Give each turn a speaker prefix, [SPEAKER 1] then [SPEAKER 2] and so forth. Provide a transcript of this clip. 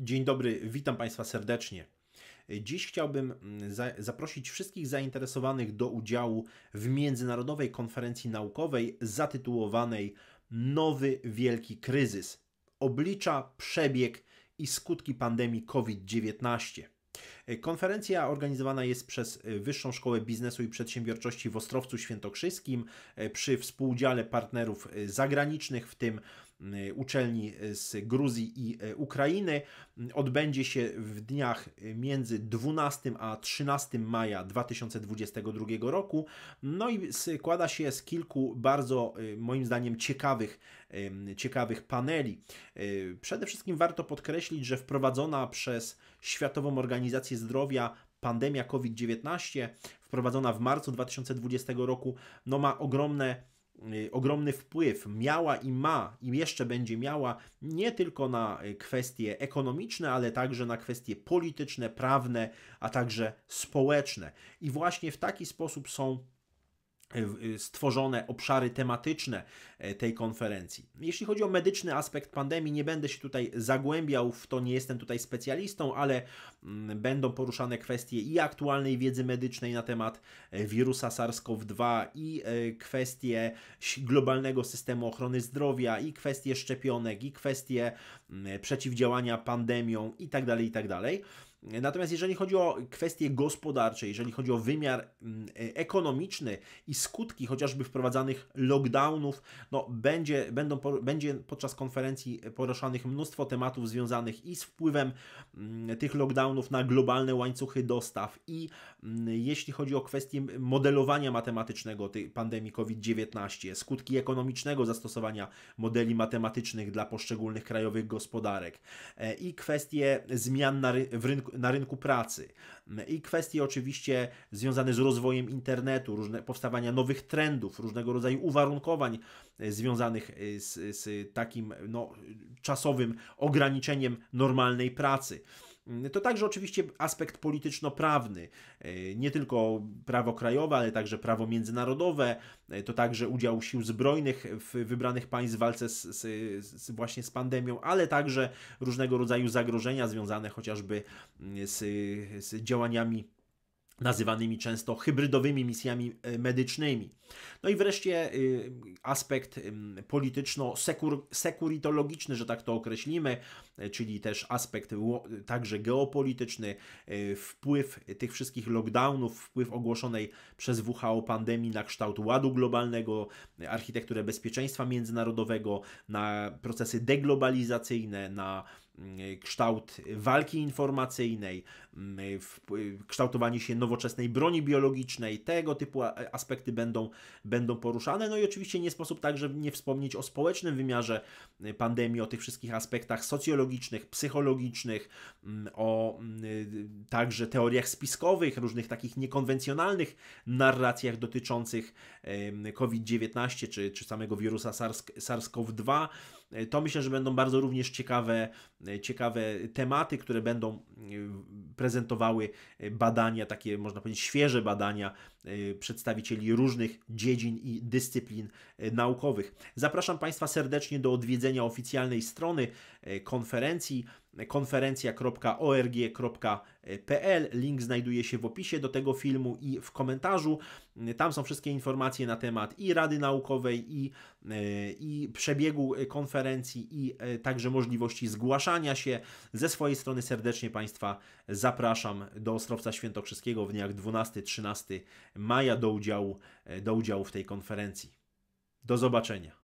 [SPEAKER 1] Dzień dobry, witam Państwa serdecznie. Dziś chciałbym mm, za zaprosić wszystkich zainteresowanych do udziału w międzynarodowej konferencji naukowej zatytułowanej Nowy Wielki Kryzys oblicza przebieg i skutki pandemii COVID-19. Konferencja organizowana jest przez e, Wyższą Szkołę Biznesu i Przedsiębiorczości w Ostrowcu Świętokrzyskim e, przy współudziale partnerów e, zagranicznych, w tym Y, uczelni y, z Gruzji i y, Ukrainy. Odbędzie się w dniach między 12 a 13 maja 2022 roku. No i składa się z kilku bardzo, moim zdaniem, ciekawych, ciekawych paneli. Przede wszystkim warto podkreślić, że wprowadzona przez Światową Organizację Zdrowia pandemia COVID-19, wprowadzona w marcu 2020 roku, no ma ogromne Y, ogromny wpływ miała i ma i jeszcze będzie miała nie tylko na y, kwestie ekonomiczne, ale także na kwestie polityczne, prawne, a także społeczne. I właśnie w taki sposób są Y, stworzone obszary tematyczne e, tej konferencji. Jeśli chodzi o medyczny aspekt pandemii, nie będę się tutaj zagłębiał w to, nie jestem tutaj specjalistą, ale mm, będą poruszane kwestie i aktualnej wiedzy medycznej na temat e, wirusa SARS-CoV-2 i e, kwestie globalnego systemu ochrony zdrowia i kwestie szczepionek i kwestie mm, przeciwdziałania pandemią itd. Tak itd. Tak Natomiast jeżeli chodzi o kwestie gospodarcze, jeżeli chodzi o wymiar mm, e, ekonomiczny i skutki chociażby wprowadzanych lockdownów, no będzie, będą, będzie podczas konferencji poruszanych mnóstwo tematów związanych i z wpływem mm, tych lockdownów na globalne łańcuchy dostaw i mm, jeśli chodzi o kwestie modelowania matematycznego tej pandemii COVID-19, skutki ekonomicznego zastosowania modeli matematycznych dla poszczególnych krajowych gospodarek e, i kwestie zmian na, w rynku na rynku pracy i kwestie oczywiście związane z rozwojem internetu, różne, powstawania nowych trendów, różnego rodzaju uwarunkowań e, związanych e, z, z takim no, czasowym ograniczeniem normalnej pracy. Mm, to także oczywiście aspekt polityczno-prawny, e, nie tylko prawo krajowe, ale także prawo międzynarodowe, e, to także udział sił zbrojnych w wybranych państw w walce z, z, z właśnie z pandemią, ale także różnego rodzaju zagrożenia związane chociażby mm, z, z działaniami nazywanymi często hybrydowymi misjami e, medycznymi. No i wreszcie y, aspekt polityczno-sekuritologiczny, że tak to określimy, e, czyli też aspekt także geopolityczny, e, wpływ tych wszystkich lockdownów, wpływ ogłoszonej przez WHO pandemii na kształt ładu globalnego, architekturę bezpieczeństwa międzynarodowego, na procesy deglobalizacyjne, na Mm, kształt walki informacyjnej, mm, kształtowanie się nowoczesnej broni biologicznej, tego typu aspekty będą, będą poruszane. No i oczywiście nie sposób także nie wspomnieć o społecznym wymiarze y, pandemii, o tych wszystkich aspektach socjologicznych, psychologicznych, mm, o także teoriach spiskowych, różnych takich niekonwencjonalnych narracjach dotyczących COVID-19 czy, czy samego wirusa SARS-CoV-2. Y, to myślę, że będą bardzo również ciekawe E, ciekawe tematy, które będą e, prezentowały e, badania, takie można powiedzieć świeże badania przedstawicieli różnych dziedzin i dyscyplin naukowych. Zapraszam Państwa serdecznie do odwiedzenia oficjalnej strony konferencji konferencja.org.pl. Link znajduje się w opisie do tego filmu i w komentarzu. Tam są wszystkie informacje na temat i Rady Naukowej, i, e, i przebiegu konferencji, i e, także możliwości zgłaszania się. Ze swojej strony serdecznie Państwa zapraszam do Ostrowca Świętokrzyskiego w dniach 12-13 maja do udziału, e, do udziału w tej konferencji. Do zobaczenia.